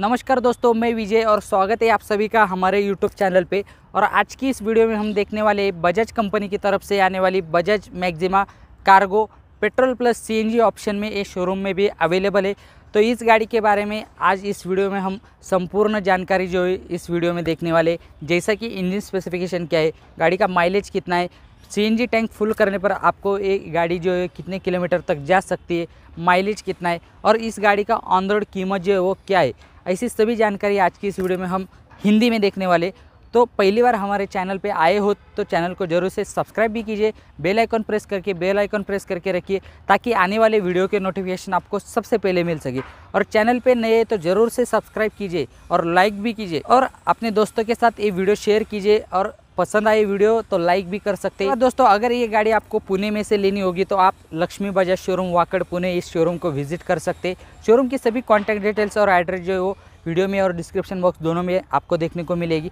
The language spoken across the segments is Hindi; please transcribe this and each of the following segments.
नमस्कार दोस्तों मैं विजय और स्वागत है आप सभी का हमारे यूट्यूब चैनल पे और आज की इस वीडियो में हम देखने वाले बजाज कंपनी की तरफ से आने वाली Bajaj Maxima cargo petrol plus C option में ये शोरूम में भी अवेलेबल है तो इस गाड़ी के बारे में आज इस वीडियो में हम संपूर्ण जानकारी जो है इस वीडियो में देखने वाले जैसा कि इंजन स्पेसिफिकेशन क्या है गाड़ी का माइलेज कितना है सीएनजी टैंक फुल करने पर आपको ये गाड़ी जो है कितने किलोमीटर तक जा सकती है माइलेज कितना है और इस गाड़ी का ऑन रोड कीमत जो है वो क्या है ऐसी सभी जानकारी आज की इस वीडियो में हम हिंदी में देखने वाले तो पहली बार हमारे चैनल पे आए हो तो चैनल को जरूर से सब्सक्राइब भी कीजिए बेल आइकन प्रेस करके बेल आइकन प्रेस करके रखिए ताकि आने वाले वीडियो के नोटिफिकेशन आपको सबसे पहले मिल सके और चैनल पे नए तो ज़रूर से सब्सक्राइब कीजिए और लाइक भी कीजिए और अपने दोस्तों के साथ ये वीडियो शेयर कीजिए और पसंद आई वीडियो तो लाइक भी कर सकते हैं दोस्तों अगर ये गाड़ी आपको पुणे में से लेनी होगी तो आप लक्ष्मी बजाज शोरूम वाकड़ पुणे इस शोरूम को विजिट कर सकते शोरूम की सभी कॉन्टैक्ट डिटेल्स और एड्रेस जो है वो वीडियो में और डिस्क्रिप्शन बॉक्स दोनों में आपको देखने को मिलेगी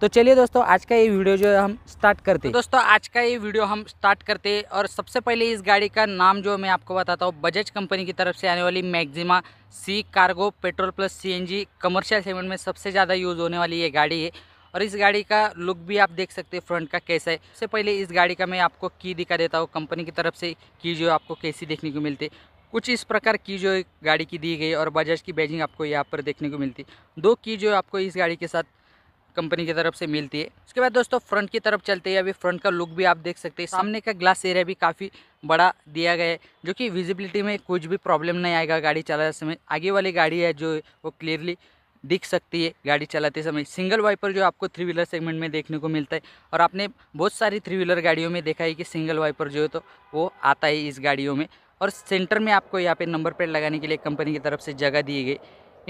तो चलिए दोस्तों आज का ये वीडियो जो है हम स्टार्ट करते हैं तो दोस्तों आज का ये वीडियो हम स्टार्ट करते हैं और सबसे पहले इस गाड़ी का नाम जो मैं आपको बताता हूँ बजाज कंपनी की तरफ से आने वाली Maxima C cargo petrol plus CNG commercial segment में सबसे ज़्यादा यूज़ होने वाली ये गाड़ी है और इस गाड़ी का लुक भी आप देख सकते हैं फ्रंट का कैसा है उससे पहले इस गाड़ी का मैं आपको की दिखा देता हूँ कंपनी की तरफ से की जो आपको कैसी देखने को मिलती कुछ इस प्रकार की जो गाड़ी की दी गई और बजाज की बैजिंग आपको यहाँ पर देखने को मिलती दो की जो आपको इस गाड़ी के साथ कंपनी की तरफ से मिलती है उसके बाद दोस्तों फ्रंट की तरफ चलते हैं अभी फ्रंट का लुक भी आप देख सकते हैं सामने का ग्लास एरिया भी काफ़ी बड़ा दिया गया है जो कि विजिबिलिटी में कुछ भी प्रॉब्लम नहीं आएगा गाड़ी चलाते समय आगे वाली गाड़ी है जो वो क्लियरली दिख सकती है गाड़ी चलाते समय सिंगल वाइपर जो आपको थ्री व्हीलर सेगमेंट में देखने को मिलता है और आपने बहुत सारी थ्री व्हीलर गाड़ियों में देखा है कि सिंगल वाइपर जो है तो वो आता है इस गाड़ियों में और सेंटर में आपको यहाँ पे नंबर प्लेट लगाने के लिए कंपनी की तरफ से जगह दी गई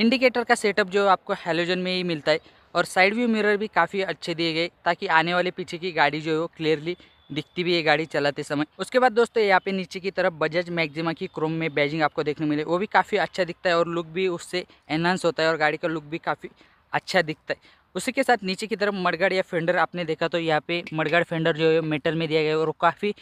इंडिकेटर का सेटअप जो आपको हेलोजन में ही मिलता है और साइड व्यू मिरर भी काफ़ी अच्छे दिए गए ताकि आने वाले पीछे की गाड़ी जो है वो क्लियरली दिखती भी है गाड़ी चलाते समय उसके बाद दोस्तों यहाँ पे नीचे की तरफ बजाज मैक्सिमा की क्रोम में बैजिंग आपको देखने मिले वो भी काफ़ी अच्छा दिखता है और लुक भी उससे एनहांस होता है और गाड़ी का लुक भी काफ़ी अच्छा दिखता है उसी के साथ नीचे की तरफ मडगाड़ या फेंडर आपने देखा तो यहाँ पे मडगाड़ फेंडर जो है मेटल में दिया गया है और काफ़ी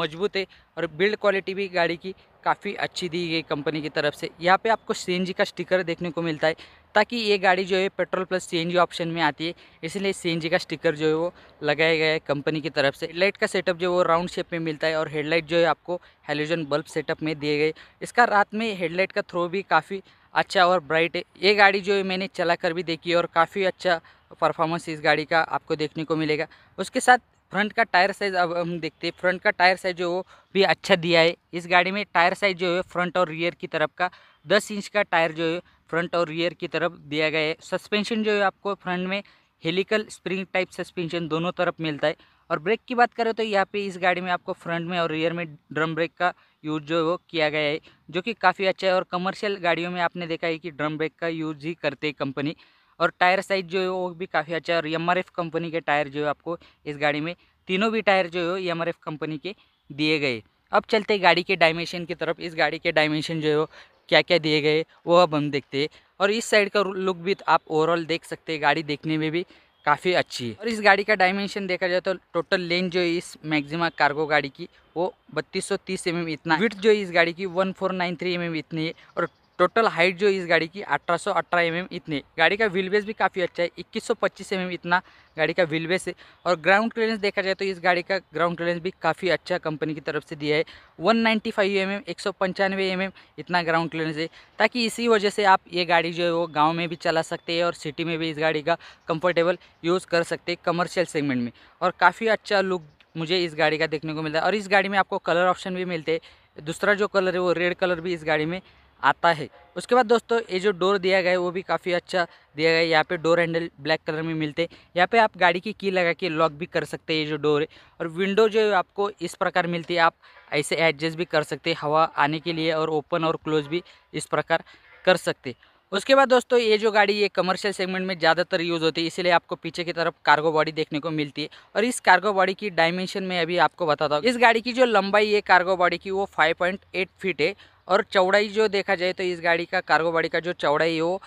मजबूत है और बिल्ड क्वालिटी भी गाड़ी की काफ़ी अच्छी दी गई कंपनी की तरफ से यहाँ पे आपको सी का स्टिकर देखने को मिलता है ताकि ये गाड़ी जो है पेट्रोल प्लस सी ऑप्शन में आती है इसलिए सी का स्टिकर जो है वो लगाया गया है कंपनी की तरफ से लाइट का सेटअप जो है वो राउंड शेप में मिलता है और हेडलाइट जो है आपको हेलोजन बल्ब सेटअप में दिए गए इसका रात में हेडलाइट का थ्रो भी काफ़ी अच्छा और ब्राइट है ये गाड़ी जो है मैंने चला कर भी देखी और काफ़ी अच्छा परफॉर्मेंस इस गाड़ी का आपको देखने को मिलेगा उसके साथ फ्रंट का टायर साइज़ अब हम देखते हैं फ्रंट का टायर साइज़ जो वो भी अच्छा दिया है इस गाड़ी में टायर साइज़ जो है फ्रंट और रियर की तरफ का दस इंच का टायर जो है फ्रंट और रियर की तरफ दिया गया है सस्पेंशन जो है आपको फ्रंट में हेलिकल स्प्रिंग टाइप सस्पेंशन दोनों तरफ मिलता है और ब्रेक की बात करें तो यहाँ पे इस गाड़ी में आपको फ्रंट में और रियर में ड्रम ब्रेक का यूज जो है वो किया गया है जो कि काफ़ी अच्छा है और कमर्शियल गाड़ियों में आपने देखा है कि ड्रम ब्रेक का यूज ही करते कंपनी और टायर साइज़ जो है वो भी काफ़ी अच्छा है और एम कंपनी के टायर जो है आपको इस गाड़ी में तीनों भी टायर जो है एम कंपनी के दिए गए अब चलते गाड़ी के डायमेंशन की तरफ इस गाड़ी के डायमेंशन जो है वो क्या क्या दिए गए वो अब हम देखते हैं और इस साइड का लुक भी आप ओवरऑल देख सकते हैं गाड़ी देखने में भी काफ़ी अच्छी है और इस गाड़ी का डायमेंशन देखा जाए तो टोटल लेंथ जो है इस मैक्सिमा कार्गो गाड़ी की वो बत्तीस सौ तीस एम इतना विथ जो है इस गाड़ी की one four nine three M इतनी है और टोटल हाइट जो इस गाड़ी की अठारह सौ mm इतने गाड़ी का व्हील बेस भी काफ़ी अच्छा है 2125 सौ mm इतना गाड़ी का व्हील बेस है और ग्राउंड क्लियरेंस देखा जाए तो इस गाड़ी का ग्राउंड क्लियरेंस भी काफ़ी अच्छा कंपनी की तरफ से दिया है 195 नाइन्टी फाइव पंचानवे एम mm इतना ग्राउंड क्लियरेंस है ताकि इसी वजह से आप ये गाड़ी जो है वो गाँव में भी चला सकते हैं और सिटी में भी इस गाड़ी का कंफर्टेबल यूज़ कर सकते हैं कमर्शियल सेगमेंट में और काफ़ी अच्छा लुक मुझे इस गाड़ी का देखने को मिलता है और इस गाड़ी में आपको कलर ऑप्शन भी मिलते हैं दूसरा जो कलर है वो रेड कलर भी इस गाड़ी में आता है उसके बाद दोस्तों ये जो डोर दिया गया है वो भी काफ़ी अच्छा दिया गया है यहाँ पे डोर हैंडल ब्लैक कलर में मिलते हैं यहाँ पे आप गाड़ी की की लगा के लॉक भी कर सकते हैं ये जो डोर है और विंडो जो है आपको इस प्रकार मिलती है आप ऐसे एडजस्ट भी कर सकते हैं हवा आने के लिए और ओपन और क्लोज भी इस प्रकार कर सकते उसके बाद दोस्तों ये जो गाड़ी ये कमर्शियल सेगमेंट में ज़्यादातर यूज़ होती है इसीलिए आपको पीछे की तरफ कार्गो बॉडी देखने को मिलती है और इस कार्गो बॉडी की डायमेंशन में अभी आपको बताता हूँ इस गाड़ी की जो लंबाई है कार्गो बॉडी की वो 5.8 फीट है और चौड़ाई जो देखा जाए तो इस गाड़ी का कार्गो बॉडी का जो चौड़ाई है वो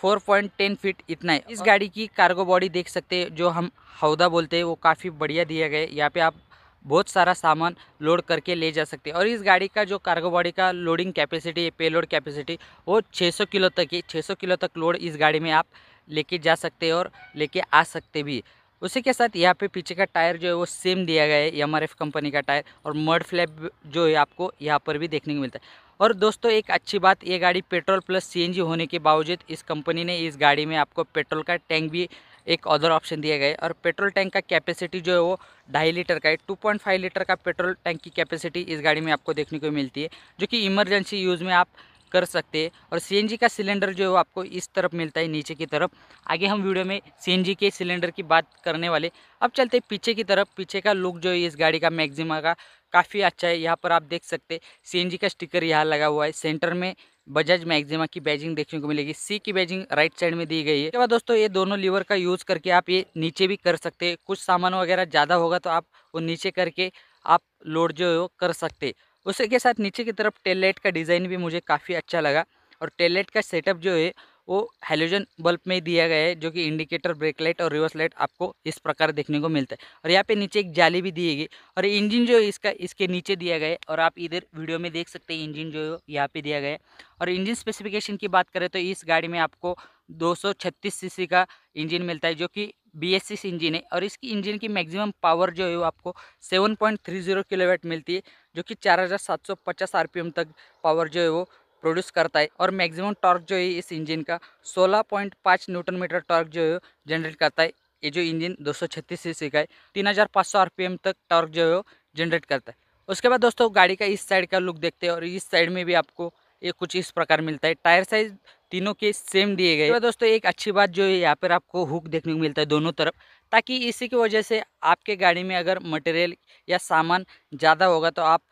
फोर पॉइंट टेन फीट इतना है इस गाड़ी की कार्गो बॉडी देख सकते हैं जो हम हौदा बोलते हैं वो काफ़ी बढ़िया दिया गया है यहाँ पे आप बहुत सारा सामान लोड करके ले जा सकते हैं और इस गाड़ी का जो कार्गो बॉडी का लोडिंग कैपेसिटी पे लोड कैपेसिटी वो 600 किलो तक है 600 किलो तक लोड इस गाड़ी में आप लेके जा सकते हैं और लेके आ सकते भी उसी के साथ यहाँ पे पीछे का टायर जो है वो सेम दिया गया है एम कंपनी का टायर और मड फ्लैप जो है आपको यहाँ पर भी देखने को मिलता है और दोस्तों एक अच्छी बात ये गाड़ी पेट्रोल प्लस सीएनजी होने के बावजूद इस कंपनी ने इस गाड़ी में आपको पेट्रोल का टैंक भी एक अदर ऑप्शन दिया गया है और पेट्रोल टैंक का कैपेसिटी जो है वो ढाई लीटर का है फाइव लीटर का पेट्रोल टैंक की कैपेसिटी इस गाड़ी में आपको देखने को मिलती है जो कि इमरजेंसी यूज़ में आप कर सकते हैं और सीएनजी का सिलेंडर जो है आपको इस तरफ मिलता है नीचे की तरफ आगे हम वीडियो में सीएनजी के सिलेंडर की बात करने वाले अब चलते हैं पीछे की तरफ पीछे का लुक जो है इस गाड़ी का मैक्सिमा का काफ़ी अच्छा है यहाँ पर आप देख सकते सी का स्टिकर यहाँ लगा हुआ है सेंटर में बजाज मैक्सिमा की बैजिंग देखने को मिलेगी सी की बैजिंग राइट साइड में दी गई है बाद दोस्तों ये दोनों लीवर का यूज़ करके आप ये नीचे भी कर सकते हैं कुछ सामान वगैरह ज़्यादा होगा तो आप वो नीचे करके आप लोड जो है वो कर सकते उसी के साथ नीचे की तरफ टेल लाइट का डिज़ाइन भी मुझे काफ़ी अच्छा लगा और टेल लाइट का सेटअप जो है वो हेलोजन बल्ब में दिया गया है जो कि इंडिकेटर ब्रेक लाइट और रिवर्स लाइट आपको इस प्रकार देखने को मिलता है और यहाँ पे नीचे एक जाली भी दी गई और इंजन जो है इसका इसके नीचे दिया गया है और आप इधर वीडियो में देख सकते हैं इंजन जो है यहाँ पे दिया गया है और इंजन स्पेसिफिकेशन की बात करें तो इस गाड़ी में आपको 236 सीसी का इंजन मिलता है जो कि बी एस सी इंजन है और इसकी इंजन की मैक्सिमम पावर जो है वो आपको 7.30 किलोवाट मिलती है जो कि 4750 आरपीएम तक पावर जो है वो प्रोड्यूस करता है और मैक्सिमम टॉर्क जो है इस इंजन का 16.5 न्यूटन मीटर टॉर्क जो है वो जनरेट करता है ये जो इंजन 236 सीसी का है 3500 आरपीएम तक टॉर्क जो है वो जनरेट करता है उसके बाद दोस्तों गाड़ी का इस साइड का लुक देखते हैं और इस साइड में भी आपको ये कुछ इस प्रकार मिलता है टायर साइज तीनों के सेम दिए गए तो दोस्तों एक अच्छी बात जो है यहाँ पर आपको हुक देखने को मिलता है दोनों तरफ ताकि इसी की वजह से आपके गाड़ी में अगर मटेरियल या सामान ज़्यादा होगा तो आप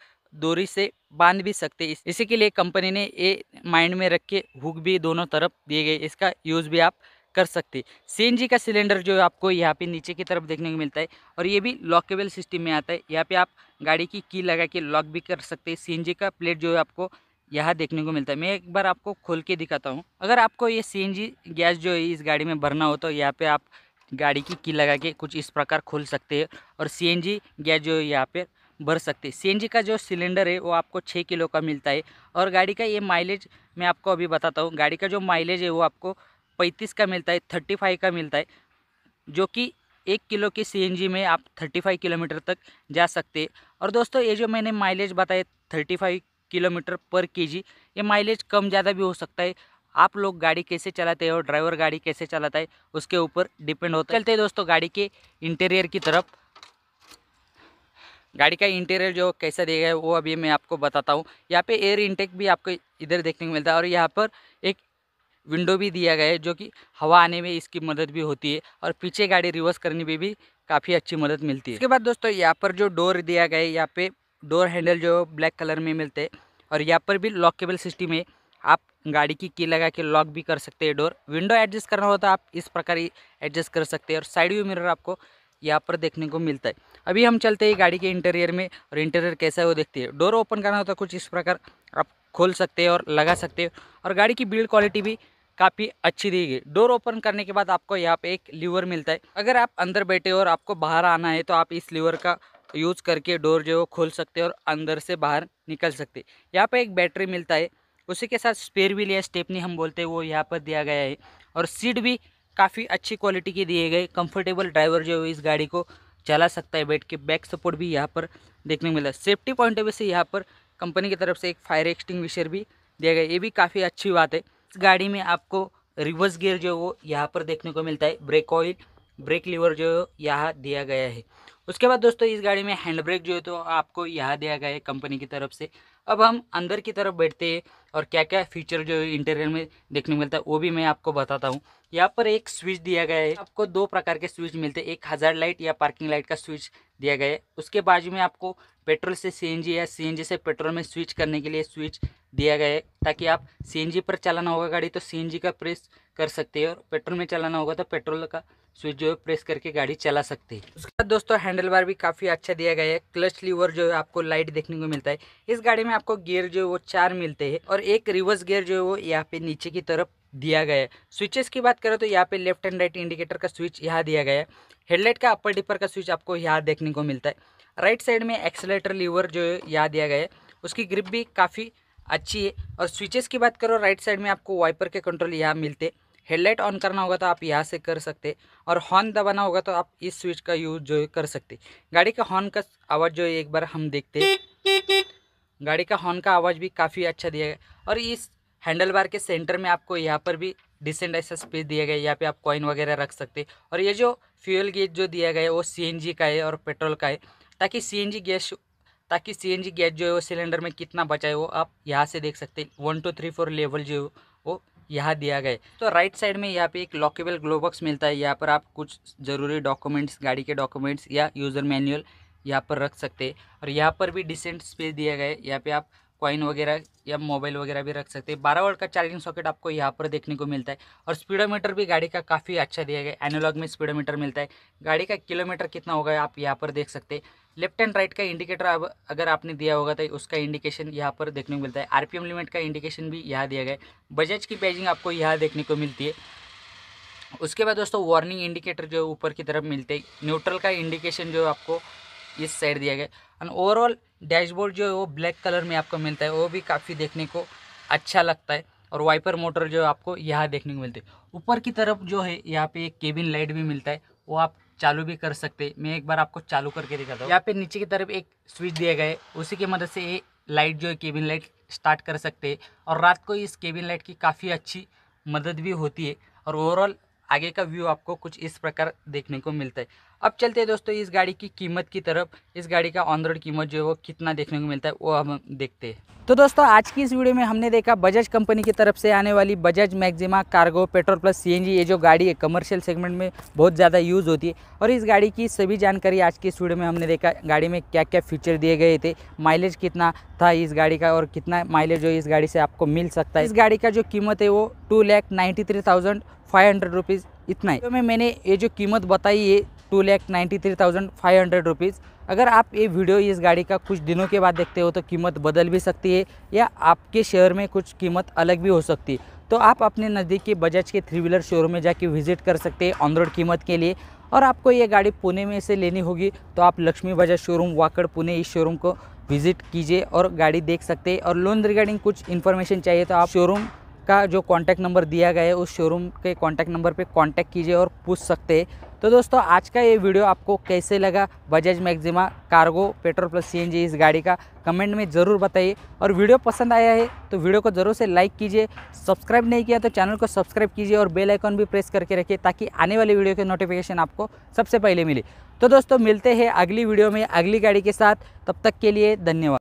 दोरी से बांध भी सकते हैं इसी के लिए कंपनी ने ये माइंड में रख के हुक भी दोनों तरफ दिए गए इसका यूज़ भी आप कर सकते सी का सिलेंडर जो है आपको यहाँ पे नीचे की तरफ देखने को मिलता है और ये भी लॉकेबल सिस्टम में आता है यहाँ पे आप गाड़ी की की लगा के लॉक भी कर सकते हैं सी का प्लेट जो है आपको यहाँ देखने को मिलता है मैं एक बार आपको खोल के दिखाता हूँ अगर आपको ये सीएनजी गैस जो है इस गाड़ी में भरना हो तो यहाँ पे आप गाड़ी की की लगा के कुछ इस प्रकार खोल सकते हैं और सीएनजी गैस जो है यहाँ पे भर सकते हैं सीएनजी का जो सिलेंडर है वो आपको छः किलो का मिलता है और गाड़ी का ये माइलेज मैं आपको अभी बताता हूँ गाड़ी का जो माइलेज है वो आपको पैंतीस का मिलता है थर्टी फाइव का मिलता है जो कि एक किलो के सीएनजी में आप थर्टी फाइव किलोमीटर तक जा सकते हैं और दोस्तों ये जो मैंने माइलेज बताया थर्टी फाइव किलोमीटर पर केजी ये माइलेज कम ज़्यादा भी हो सकता है आप लोग गाड़ी कैसे चलाते हैं और ड्राइवर गाड़ी कैसे चलाता है उसके ऊपर डिपेंड होता है चलते हैं दोस्तों गाड़ी के इंटीरियर की तरफ गाड़ी का इंटीरियर जो कैसा दिया है वो अभी मैं आपको बताता हूँ यहाँ पे एयर इंटेक भी आपको इधर देखने को मिलता है और यहाँ पर एक विंडो भी दिया गया है जो कि हवा आने में इसकी मदद भी होती है और पीछे गाड़ी रिवर्स करने में भी, भी काफ़ी अच्छी मदद मिलती है उसके बाद दोस्तों यहाँ पर जो डोर दिया गया है यहाँ पे डोर हैंडल जो ब्लैक कलर में मिलते हैं और यहाँ पर भी लॉकेबल सिस्टम है आप गाड़ी की की लगा के लॉक भी कर सकते हैं डोर विंडो एडजस्ट करना होता तो आप इस प्रकार ही एडजस्ट कर सकते हैं और साइड व्यू मिरर आपको यहाँ पर देखने को मिलता है अभी हम चलते हैं गाड़ी के इंटीरियर में और इंटीरियर कैसा है वो देखते हैं डोर ओपन करना होता तो है कुछ इस प्रकार आप खोल सकते हैं और लगा सकते हैं और गाड़ी की बिल्ड क्वालिटी भी काफ़ी अच्छी दी गई डोर ओपन करने के बाद आपको यहाँ पे एक लीवर मिलता है अगर आप अंदर बैठे हो और आपको बाहर आना है तो आप इस लीवर का यूज़ करके डोर जो है वो खोल सकते और अंदर से बाहर निकल सकते यहाँ पर एक बैटरी मिलता है उसी के साथ स्पेयर व्हील या स्टेपनी हम बोलते हैं वो यहाँ पर दिया गया है और सीट भी काफ़ी अच्छी क्वालिटी के दिए गए कंफर्टेबल ड्राइवर जो है इस गाड़ी को चला सकता है बैठ के बैक सपोर्ट भी यहाँ पर देखने को मिला सेफ्टी पॉइंट ऑफ व्यू से यहाँ पर कंपनी की तरफ से एक फायर एक्सटिंग्विशर भी दिया गया ये भी काफ़ी अच्छी बात है इस गाड़ी में आपको रिवर्स गियर जो है वो यहाँ पर देखने को मिलता है ब्रेक ऑयल ब्रेक लीवर जो है यहाँ दिया गया है उसके बाद दोस्तों इस गाड़ी में हैंड ब्रेक जो है तो आपको यहाँ दिया गया है कंपनी की तरफ से अब हम अंदर की तरफ बैठते हैं और क्या क्या फीचर जो इंटीरियर में देखने को मिलता है वो भी मैं आपको बताता हूँ यहाँ पर एक स्विच दिया गया है आपको दो प्रकार के स्विच मिलते हैं एक हज़ार लाइट या पार्किंग लाइट का स्विच दिया गया है उसके बाजू में आपको पेट्रोल से सीएनजी या सीएनजी से पेट्रोल में स्विच करने के लिए स्विच दिया गया है ताकि आप सीएनजी पर चलाना होगा गाड़ी तो सीएनजी का प्रेस कर सकते हैं और पेट्रोल में चलाना होगा तो पेट्रोल का स्विच जो है प्रेस करके गाड़ी चला सकते हैं उसके बाद दोस्तों हैंडल बार भी काफ़ी अच्छा दिया गया है क्लच लीवर जो है आपको लाइट देखने को मिलता है इस गाड़ी में आपको गियर जो है वो चार मिलते हैं और एक रिवर्स गियर जो है वो यहाँ पे नीचे की तरफ दिया गया है स्विचेस की बात करें तो यहाँ पे लेफ्ट एंड राइट इंडिकेटर का स्विच यहाँ दिया गया है हेडलाइट का अपर डिपर का स्विच आपको यहाँ देखने को मिलता है राइट साइड में एक्सेलेटर लीवर जो है यहाँ दिया गया है उसकी ग्रिप भी काफ़ी अच्छी है और स्विचेस की बात करो राइट साइड में आपको वाइपर के कंट्रोल यहाँ मिलते हेडलाइट ऑन करना होगा तो आप यहाँ से कर सकते और हॉर्न दबाना होगा तो आप इस स्विच का यूज़ जो कर सकते गाड़ी का हॉर्न का आवाज़ जो है एक बार हम देखते हैं गाड़ी का हॉर्न का आवाज़ भी काफ़ी अच्छा दिया गया और इस हैंडल बार के सेंटर में आपको यहाँ पर भी डिसेंट ऐसा स्पेस दिया गया यहाँ पे आप कॉइन वगैरह रख सकते हैं और ये जो फ्यूल गेज जो दिया गया है वो सीएनजी का है और पेट्रोल का है ताकि सीएनजी गैस ताकि सीएनजी गैस जो है वो सिलेंडर में कितना बचा है वो आप यहाँ से देख सकते हैं one two three four level जो है वो यहाँ दिया गया तो राइट साइड में यहाँ पे एक लॉकेबल ग्लोबॉक्स मिलता है यहाँ पर आप कुछ ज़रूरी डॉक्यूमेंट्स गाड़ी के डॉक्यूमेंट्स या यूज़र मैनुअल यहाँ पर रख सकते और यहाँ पर भी डिसेंट स्पेस दिया गया है यहाँ पे आप कॉइन वगैरह या मोबाइल वगैरह भी रख सकते हैं बारह वोल्ट का चार्जिंग सॉकेट आपको यहाँ पर देखने को मिलता है और स्पीडोमीटर भी गाड़ी का काफ़ी अच्छा दिया गया एनोलॉग में स्पीडोमीटर मिलता है गाड़ी का किलोमीटर कितना होगा आप यहाँ पर देख सकते हैं लेफ्ट एंड राइट का इंडिकेटर अब अगर आपने दिया होगा तो उसका इंडिकेशन यहाँ पर देखने को मिलता है आर लिमिट का इंडिकेशन भी यहाँ दिया गया है बजाज की बैजिंग आपको यहाँ देखने को मिलती है उसके बाद दोस्तों वार्निंग इंडिकेटर जो ऊपर की तरफ मिलते हैं न्यूट्रल का इंडिकेशन जो आपको इस साइड दिया गया एंड ओवरऑल डैशबोर्ड जो है वो ब्लैक कलर में आपको मिलता है वो भी काफ़ी देखने को अच्छा लगता है और वाइपर मोटर जो आपको यहाँ देखने को मिलती है ऊपर की तरफ जो है यहाँ पे एक केबिन लाइट भी मिलता है वो आप चालू भी कर सकते हैं मैं एक बार आपको चालू करके दिखाता हूँ यहाँ पे नीचे की तरफ एक स्विच दिया गया है उसी की मदद से ये लाइट जो है केबिन लाइट स्टार्ट कर सकते हैं और रात को इस केबिन लाइट की काफ़ी अच्छी मदद भी होती है और ओवरऑल आगे का व्यू आपको कुछ इस प्रकार देखने को मिलता है अब चलते हैं दोस्तों इस गाड़ी की कीमत की तरफ इस गाड़ी का ऑन रोड कीमत जो है वो कितना देखने को मिलता है वो हम देखते हैं तो दोस्तों आज की इस वीडियो में हमने देखा बजाज कंपनी की तरफ से आने वाली Bajaj Maxima cargo petrol plus CNG ये जो गाड़ी है कमर्शियल सेगमेंट में बहुत ज़्यादा यूज़ होती है और इस गाड़ी की सभी जानकारी आज की इस वीडियो में हमने देखा गाड़ी में क्या क्या फीचर दिए गए थे माइलेज कितना था इस गाड़ी का और कितना माइलेज जो इस गाड़ी से आपको मिल सकता है इस गाड़ी का जो कीमत है वो two lakh ninety three thousand five hundred rupees इतना है तो मैं मैंने ये जो कीमत बताई है two lakh ninety three thousand five hundred rupees अगर आप ये वीडियो इस गाड़ी का कुछ दिनों के बाद देखते हो तो कीमत बदल भी सकती है या आपके शहर में कुछ कीमत अलग भी हो सकती है तो आप अपने नज़दीकी बजाज के थ्री व्हीलर शोरूम में जाके विजिट कर सकते हैं ऑन रोड कीमत के लिए और आपको ये गाड़ी पुणे में से लेनी होगी तो आप लक्ष्मी बजाज शोरूम वाकड़ पुणे इस शोरूम को विजिट कीजिए और गाड़ी देख सकते हैं और लोन रिगार्डिंग कुछ इन्फॉर्मेशन चाहिए तो आप शोरूम का जो कॉन्टैक्ट नंबर दिया गया है उस शोरूम के कॉन्टैक्ट नंबर पर कॉन्टैक्ट कीजिए और पूछ सकते हैं तो दोस्तों आज का ये वीडियो आपको कैसे लगा Bajaj Maxima cargo petrol plus C इस गाड़ी का कमेंट में ज़रूर बताइए और वीडियो पसंद आया है तो वीडियो को ज़रूर से लाइक कीजिए सब्सक्राइब नहीं किया तो चैनल को सब्सक्राइब कीजिए और बेल आइकॉन भी प्रेस करके रखिए ताकि आने वाले वीडियो के नोटिफिकेशन आपको सबसे पहले मिले तो दोस्तों मिलते हैं अगली वीडियो में अगली गाड़ी के साथ तब तक के लिए धन्यवाद